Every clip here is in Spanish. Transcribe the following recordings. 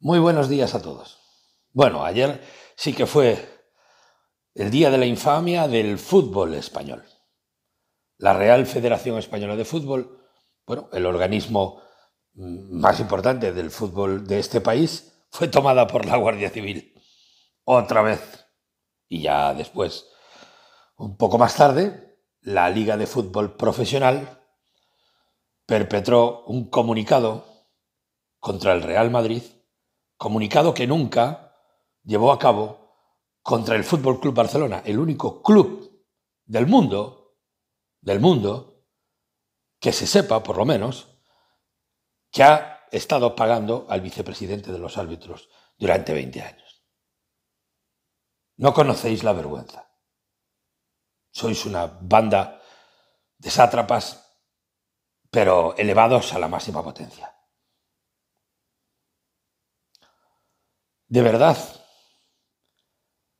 Muy buenos días a todos. Bueno, ayer sí que fue el día de la infamia del fútbol español. La Real Federación Española de Fútbol, bueno, el organismo mm, más importante del fútbol de este país, fue tomada por la Guardia Civil. Otra vez. Y ya después, un poco más tarde, la Liga de Fútbol Profesional perpetró un comunicado contra el Real Madrid comunicado que nunca llevó a cabo contra el Fútbol Club Barcelona, el único club del mundo, del mundo, que se sepa, por lo menos, que ha estado pagando al vicepresidente de los árbitros durante 20 años. No conocéis la vergüenza. Sois una banda de sátrapas, pero elevados a la máxima potencia. de verdad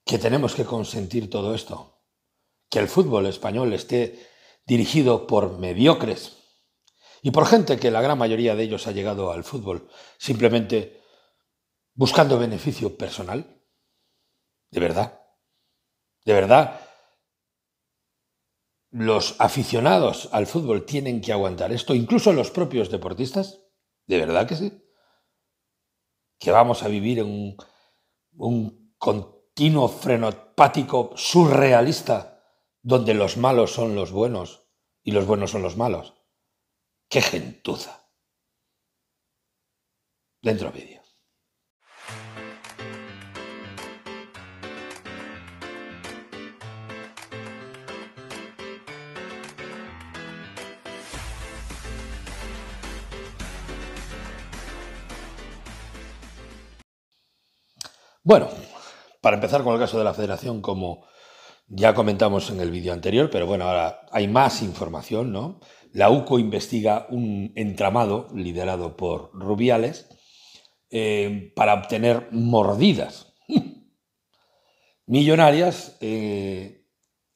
que tenemos que consentir todo esto, que el fútbol español esté dirigido por mediocres y por gente que la gran mayoría de ellos ha llegado al fútbol simplemente buscando beneficio personal. ¿De verdad? ¿De verdad? ¿Los aficionados al fútbol tienen que aguantar esto? ¿Incluso los propios deportistas? ¿De verdad que sí? que vamos a vivir en un, continuo frenopático surrealista donde los malos son los buenos y los buenos son los malos. ¡Qué gentuza! Dentro vídeo. Bueno, para empezar con el caso de la federación, como ya comentamos en el vídeo anterior, pero bueno, ahora hay más información, ¿no? La UCO investiga un entramado liderado por Rubiales eh, para obtener mordidas millonarias eh,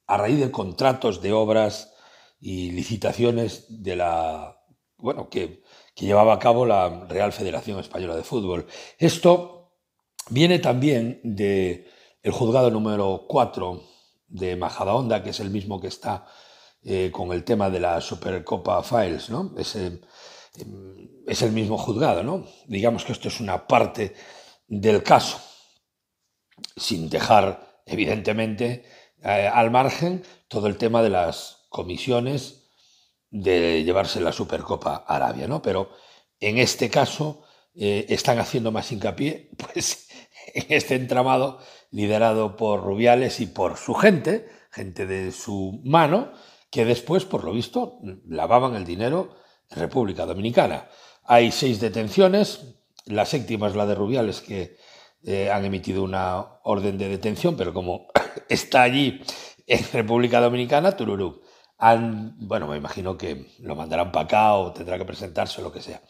a raíz de contratos de obras y licitaciones de la bueno que, que llevaba a cabo la Real Federación Española de Fútbol. Esto viene también del juzgado número 4 de Majadahonda, que es el mismo que está eh, con el tema de la Supercopa Files, ¿no? Em, es el mismo juzgado, ¿no? Digamos que esto es una parte del caso, sin dejar, evidentemente, eh, al margen todo el tema de las comisiones de llevarse la Supercopa Arabia, ¿no? Pero en este caso eh, están haciendo más hincapié, pues, este entramado liderado por Rubiales y por su gente, gente de su mano, que después, por lo visto, lavaban el dinero en República Dominicana. Hay seis detenciones, la séptima es la de Rubiales, que eh, han emitido una orden de detención, pero como está allí en República Dominicana, Tururú. Han, bueno, me imagino que lo mandarán para acá o tendrá que presentarse o lo que sea.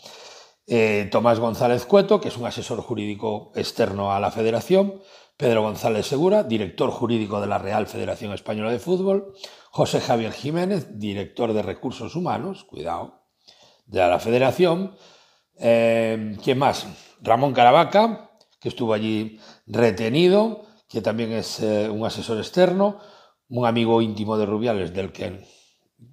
Eh, Tomás González Cueto, que es un asesor jurídico externo a la federación, Pedro González Segura, director jurídico de la Real Federación Española de Fútbol, José Javier Jiménez, director de recursos humanos, cuidado, de la federación, eh, ¿quién más? Ramón Caravaca, que estuvo allí retenido, que también es eh, un asesor externo, un amigo íntimo de Rubiales, del que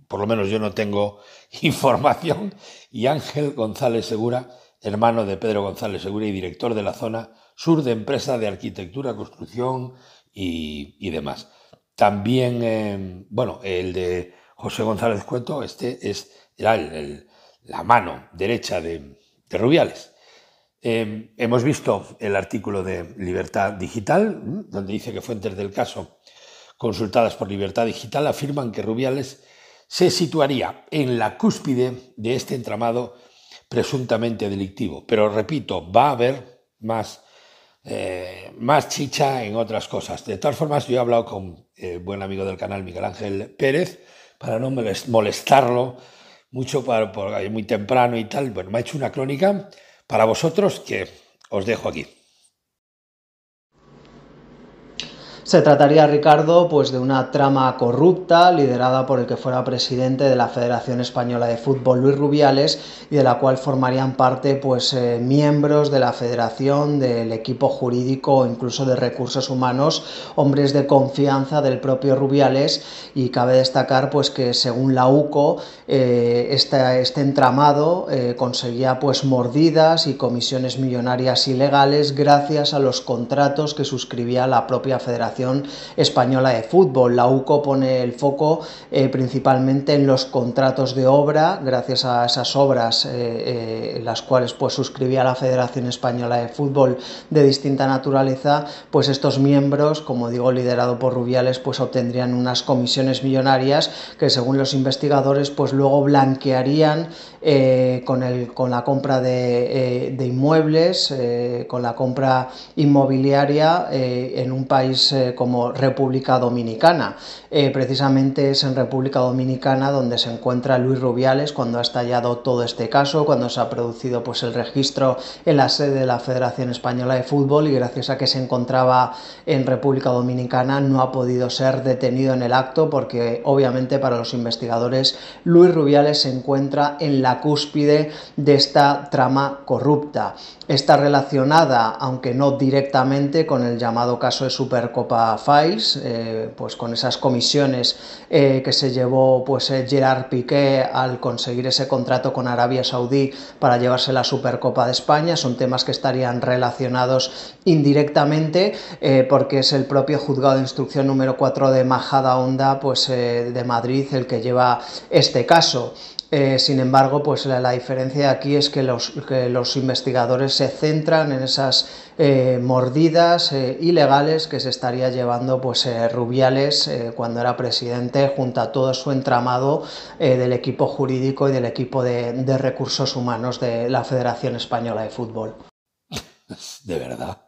por lo menos yo no tengo información, y Ángel González Segura, hermano de Pedro González Segura y director de la zona sur de empresa de arquitectura, construcción y, demás. También, eh, bueno, el de José González Cueto, este es, la mano derecha de, Rubiales. Eh, hemos visto el artículo de Libertad Digital, donde dice que fuentes del caso consultadas por Libertad Digital afirman que Rubiales se situaría en la cúspide de este entramado presuntamente delictivo. Pero repito, va a haber más, eh, más chicha en otras cosas. De todas formas, yo he hablado con el eh, buen amigo del canal, Miguel Ángel Pérez, para no molestarlo mucho, por, muy temprano y tal. Bueno, me ha hecho una crónica para vosotros que os dejo aquí. Se trataría, Ricardo, pues de una trama corrupta liderada por el que fuera presidente de la Federación Española de Fútbol, Luis Rubiales, y de la cual formarían parte pues eh, miembros de la Federación, del equipo jurídico o incluso de recursos humanos, hombres de confianza del propio Rubiales. Y cabe destacar pues que según la UCO, eh, este, entramado eh, conseguía pues mordidas y comisiones millonarias ilegales gracias a los contratos que suscribía la propia Federación Española de Fútbol. La UCO pone el foco eh, principalmente en los contratos de obra, gracias a esas obras eh, eh, las cuales pues, suscribía la Federación Española de Fútbol de distinta naturaleza, pues estos miembros, como digo, liderado por Rubiales, pues obtendrían unas comisiones millonarias que según los investigadores pues luego blanquearían con, el, con la compra de, inmuebles, con la compra inmobiliaria en un país eh, como República Dominicana. Eh, precisamente es en República Dominicana donde se encuentra Luis Rubiales cuando ha estallado todo este caso, cuando se ha producido pues, el registro en la sede de la Federación Española de Fútbol y gracias a que se encontraba en República Dominicana no ha podido ser detenido en el acto porque obviamente para los investigadores Luis Rubiales se encuentra en la cúspide de esta trama corrupta. Está relacionada, aunque no directamente, con el llamado caso de Supercopa fais eh, pues con esas comisiones eh, que se llevó pues, eh, Gerard Piqué al conseguir ese contrato con Arabia Saudí para llevarse la Supercopa de España, son temas que estarían relacionados indirectamente porque es el propio juzgado de instrucción número 4 de Majada Onda pues, de Madrid el que lleva este caso. Eh, sin embargo, pues la, diferencia aquí es que los, investigadores se centran en esas eh, mordidas eh, ilegales que se estaría llevando pues, Rubiales cuando era presidente junto a todo su entramado del equipo jurídico y del equipo de, recursos humanos de la Federación Española de Fútbol. De verdad.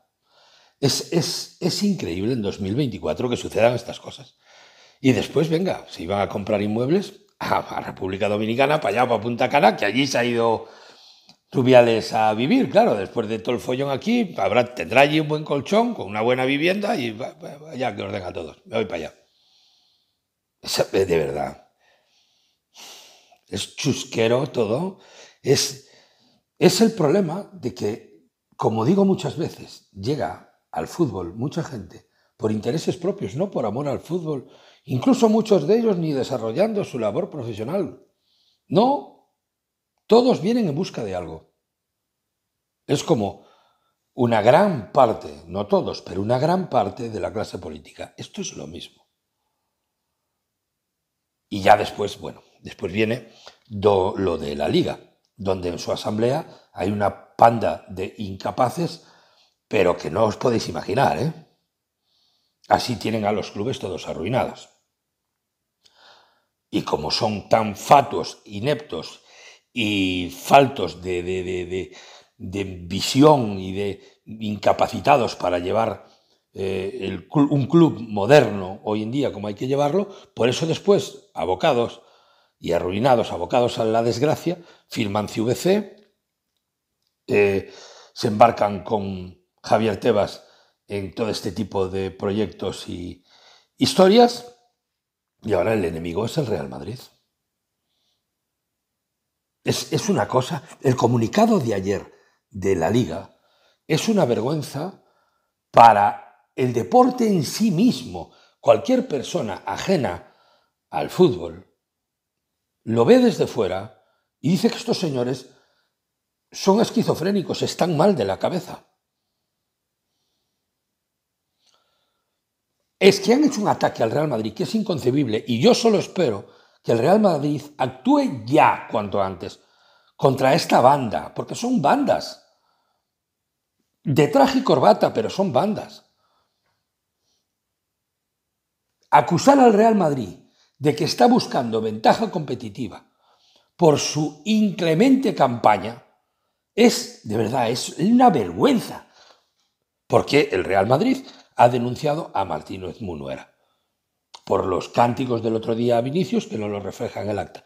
Es, es increíble en 2024 que sucedan estas cosas. Y después, venga, se iban a comprar inmuebles, a República Dominicana, para allá, para Punta Cana, que allí se ha ido Rubiales a vivir, claro, después de todo el follón aquí, habrá, tendrá allí un buen colchón con una buena vivienda y allá que os a todos, me voy para allá. Eh, de verdad. Es chusquero todo. Es, es el problema de que, como digo muchas veces, llega al fútbol mucha gente por intereses propios, no por amor al fútbol, incluso muchos de ellos ni desarrollando su labor profesional. No, todos vienen en busca de algo. Es como una gran parte, no todos, pero una gran parte de la clase política. Esto es lo mismo. Y ya después, bueno, después viene lo de la Liga, donde en su asamblea hay una panda de incapaces, pero que no os podéis imaginar, ¿eh? Así tienen a los clubes todos arruinados. Y como son tan fatuos, ineptos y faltos de, visión y de incapacitados para llevar eh, un club moderno hoy en día como hay que llevarlo, por eso después, abocados y arruinados, abocados a la desgracia, firman CVC, eh, se embarcan con Javier Tebas en todo este tipo de proyectos y historias. Y ahora el enemigo es el Real Madrid. Es, es una cosa, el comunicado de ayer de la liga es una vergüenza para el deporte en sí mismo. Cualquier persona ajena al fútbol lo ve desde fuera y dice que estos señores son esquizofrénicos, están mal de la cabeza. es que han hecho un ataque al Real Madrid que es inconcebible y yo solo espero que el Real Madrid actúe ya cuanto antes contra esta banda, porque son bandas. De traje y corbata, pero son bandas. Acusar al Real Madrid de que está buscando ventaja competitiva por su inclemente campaña es, de verdad, es una vergüenza. Porque el Real Madrid ha denunciado a Martínez Munuera por los cánticos del otro día a Vinicius que no lo en el acta.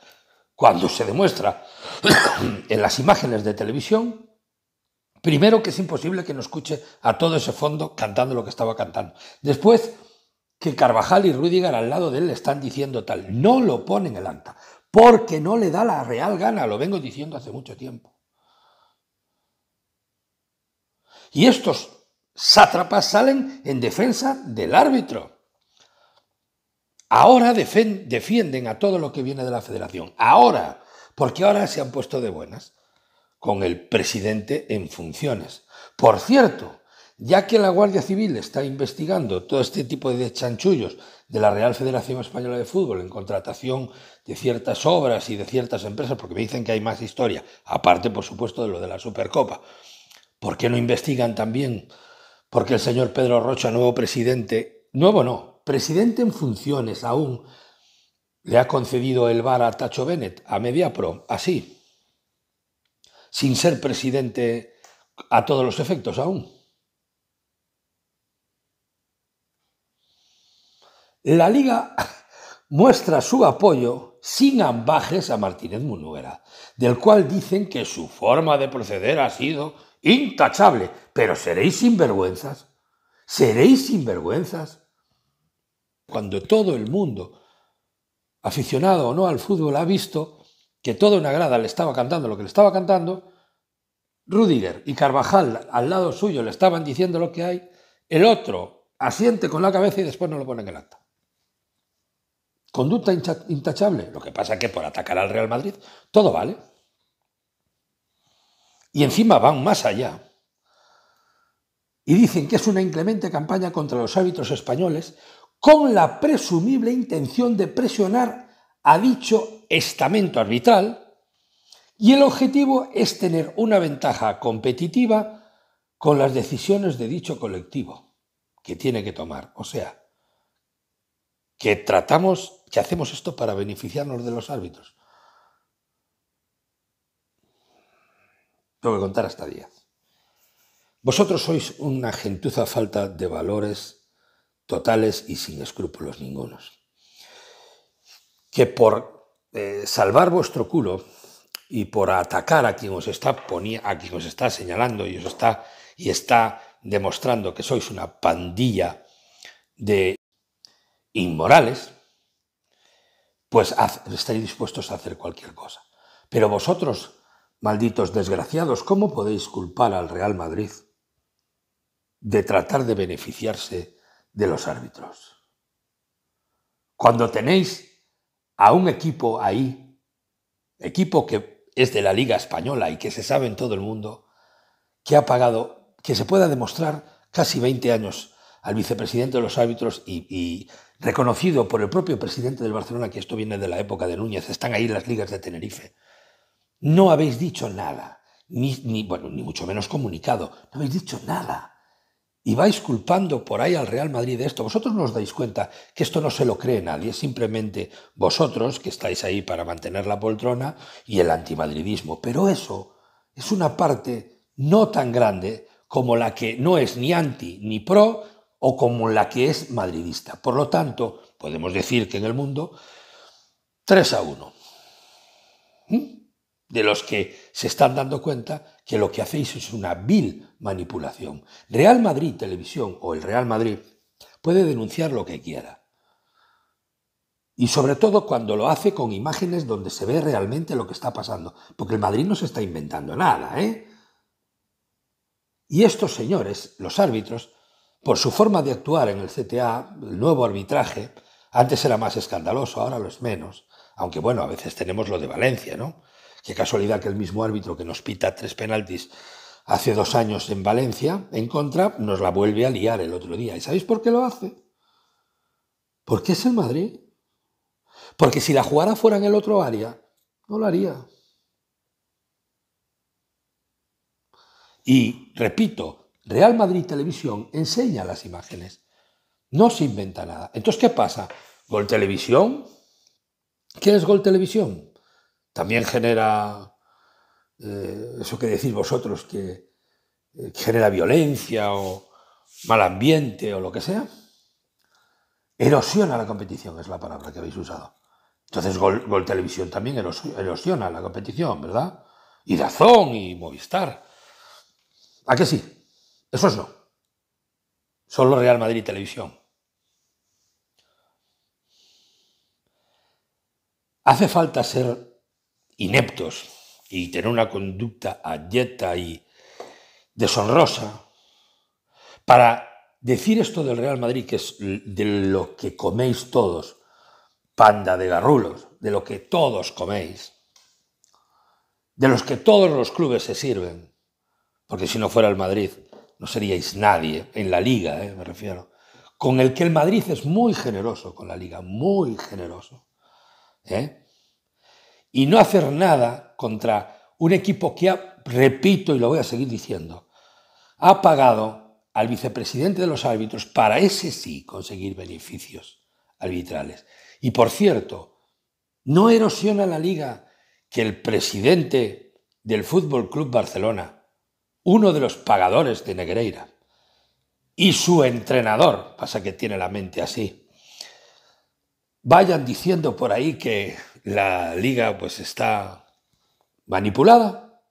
Cuando se demuestra en las imágenes de televisión, primero que es imposible que no escuche a todo ese fondo cantando lo que estaba cantando. Después que Carvajal y Rüdiger al lado de él le están diciendo tal. No lo ponen en el acta, porque no le da la real gana, lo vengo diciendo hace mucho tiempo. Y estos sátrapas salen en defensa del árbitro. Ahora defienden a todo lo que viene de la federación. Ahora, porque ahora se han puesto de buenas con el presidente en funciones. Por cierto, ya que la Guardia Civil está investigando todo este tipo de chanchullos de la Real Federación Española de Fútbol en contratación de ciertas obras y de ciertas empresas, porque me dicen que hay más historia, aparte por supuesto de lo de la Supercopa, ¿por qué no investigan también porque el señor Pedro Rocha, nuevo presidente, nuevo no, presidente en funciones aún, le ha concedido el bar a Tacho Bennett, a Mediapro, así, sin ser presidente a todos los efectos aún. La Liga muestra su apoyo sin ambajes a Martínez Munuera, del cual dicen que su forma de proceder ha sido intachable, pero seréis sinvergüenzas. Seréis sinvergüenzas. Cuando todo el mundo, aficionado o no al fútbol, ha visto que toda una grada le estaba cantando lo que le estaba cantando, Rudiger y Carvajal al lado suyo le estaban diciendo lo que hay, el otro asiente con la cabeza y después no lo pone en el acta. Conducta intachable. Lo que pasa es que por atacar al Real Madrid todo vale. Y encima van más allá. Y dicen que es una inclemente campaña contra los árbitros españoles con la presumible intención de presionar a dicho estamento arbitral y el objetivo es tener una ventaja competitiva con las decisiones de dicho colectivo que tiene que tomar. O sea, que tratamos, que hacemos esto para beneficiarnos de los árbitros. Tengo que contar hasta 10. Vosotros sois una gentuza falta de valores totales y sin escrúpulos ningunos. Que por eh, salvar vuestro culo y por atacar a quien os está quien está señalando y os está y está demostrando que sois una pandilla de inmorales, pues estáis dispuestos a hacer cualquier cosa. Pero vosotros Malditos desgraciados, ¿cómo podéis culpar al Real Madrid de tratar de beneficiarse de los árbitros? Cuando tenéis a un equipo ahí, equipo que es de la Liga Española y que se sabe en todo el mundo, que ha pagado, que se pueda demostrar casi 20 años al vicepresidente de los árbitros y, reconocido por el propio presidente del Barcelona, que esto viene de la época de Núñez, están ahí las ligas de Tenerife no habéis dicho nada, ni, bueno, ni mucho menos comunicado, no habéis dicho nada. Y vais culpando por ahí al Real Madrid de esto. Vosotros no os dais cuenta que esto no se lo cree nadie, es simplemente vosotros que estáis ahí para mantener la poltrona y el antimadridismo. Pero eso es una parte no tan grande como la que no es ni anti ni pro o como la que es madridista. Por lo tanto, podemos decir que en el mundo 3 a 1 de los que se están dando cuenta que lo que hacéis es una vil manipulación. Real Madrid Televisión o el Real Madrid puede denunciar lo que quiera. Y sobre todo cuando lo hace con imágenes donde se ve realmente lo que está pasando. Porque el Madrid no se está inventando nada, ¿eh? Y estos señores, los árbitros, por su forma de actuar en el CTA, el nuevo arbitraje, antes era más escandaloso, ahora lo es menos. Aunque bueno, a veces tenemos lo de Valencia, ¿no? Qué casualidad que el mismo árbitro que nos pita tres penaltis hace dos años en Valencia en contra, nos la vuelve a liar el otro día. ¿Y sabéis por qué lo hace? Porque es el Madrid. Porque si la jugara fuera en el otro área, no lo haría. Y, repito, Real Madrid Televisión enseña las imágenes. No se inventa nada. Entonces, ¿qué pasa? Gol Televisión. ¿Qué es Gol Televisión? también genera eh, eso que decís vosotros, que, eh, genera violencia o mal ambiente o lo que sea. Erosiona la competición, es la palabra que habéis usado. Entonces Gol, Televisión también erosiona la competición, ¿verdad? Y Dazón y Movistar. ¿A qué sí? Eso es no. Solo Real Madrid y Televisión. ¿Hace falta ser ineptos y tener una conducta adieta y deshonrosa para decir esto del Real Madrid, que es de lo que coméis todos, panda de garrulos, de lo que todos coméis, de los que todos los clubes se sirven, porque si no fuera el Madrid no seríais nadie, en la liga ¿eh? me refiero, con el que el Madrid es muy generoso, con la liga, muy generoso. ¿eh? y no hacer nada contra un equipo que ha, repito y lo voy a seguir diciendo, ha pagado al vicepresidente de los árbitros para ese sí conseguir beneficios arbitrales. Y por cierto, no erosiona la liga que el presidente del Fútbol Club Barcelona, uno de los pagadores de Negreira, y su entrenador, pasa que tiene la mente así, vayan diciendo por ahí que la liga pues está manipulada.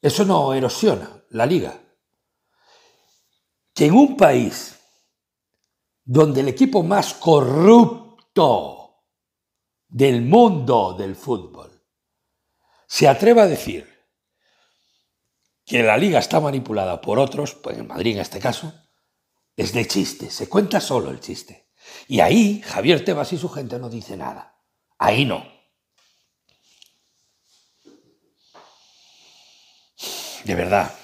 Eso no erosiona la liga. Que en un país donde el equipo más corrupto del mundo del fútbol se atreva a decir que la liga está manipulada por otros, pues en Madrid en este caso, es de chiste, se cuenta solo el chiste. Y ahí Javier Tebas y su gente no dice nada. Ahí no. De verdad.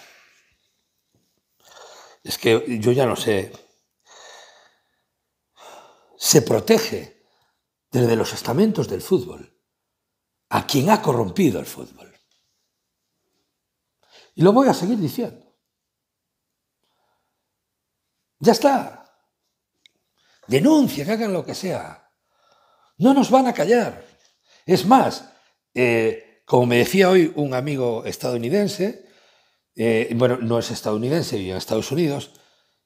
Es que yo ya no sé. Se protege desde los estamentos del fútbol a quien ha corrompido el fútbol. Y lo voy a seguir diciendo. Ya está. Denuncia, que hagan lo que sea. No nos van a callar. Es más, eh, como me decía hoy un amigo estadounidense, eh, bueno, no es estadounidense, vive en Estados Unidos,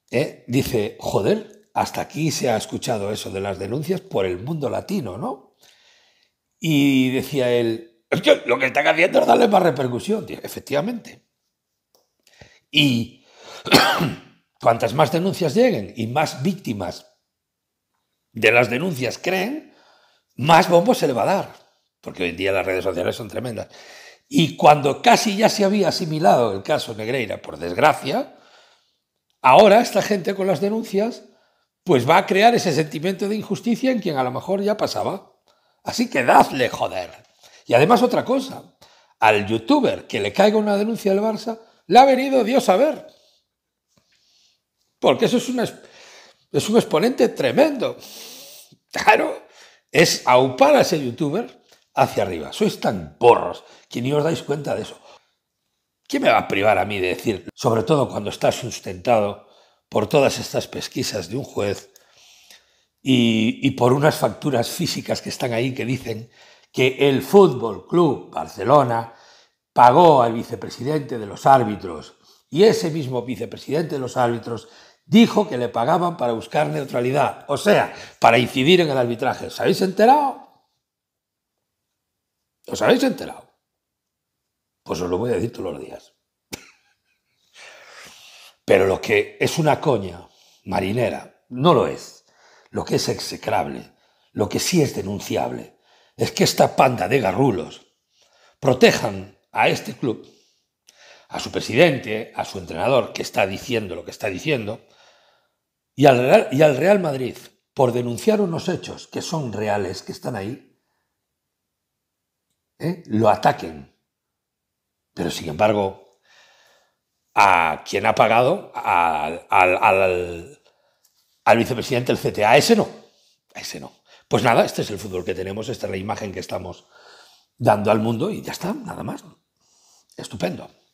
eh, dice, joder, hasta aquí se ha escuchado eso de las denuncias por el mundo latino, ¿no? Y decía él, lo que están haciendo es darle más repercusión, efectivamente. Y cuantas más denuncias lleguen y más víctimas de las denuncias creen, más bombos se le va a dar, porque hoy en día las redes sociales son tremendas. Y cuando casi ya se había asimilado el caso Negreira, por desgracia, ahora esta gente con las denuncias, pues va a crear ese sentimiento de injusticia en quien a lo mejor ya pasaba. Así que dadle, joder. Y además otra cosa, al youtuber que le caiga una denuncia del Barça, le ha venido Dios a ver. Porque eso es un, es un exponente tremendo. Claro, es aupar a ese youtuber hacia arriba. Sois tan borros que ni os dais cuenta de eso. ¿Qué me va a privar a mí de decir, sobre todo cuando está sustentado por todas estas pesquisas de un juez y, y por unas facturas físicas que están ahí que dicen que el Fútbol Club Barcelona pagó al vicepresidente de los árbitros y ese mismo vicepresidente de los árbitros dijo que le pagaban para buscar neutralidad, o sea, para incidir en el arbitraje. ¿Os habéis enterado? ¿Os habéis enterado? Pues os lo voy a decir todos los días. Pero lo que es una coña marinera, no lo es. Lo que es execrable, lo que sí es denunciable, es que esta panda de garrulos protejan a este club a su presidente, a su entrenador, que está diciendo lo que está diciendo, y al, Real, y al Real Madrid por denunciar unos hechos que son reales, que están ahí, ¿eh? lo ataquen. Pero sin embargo, a quien ha pagado, al, al vicepresidente del CTA, ese no, a ese no. Pues nada, este es el fútbol que tenemos, esta es la imagen que estamos dando al mundo y ya está, nada más. Estupendo.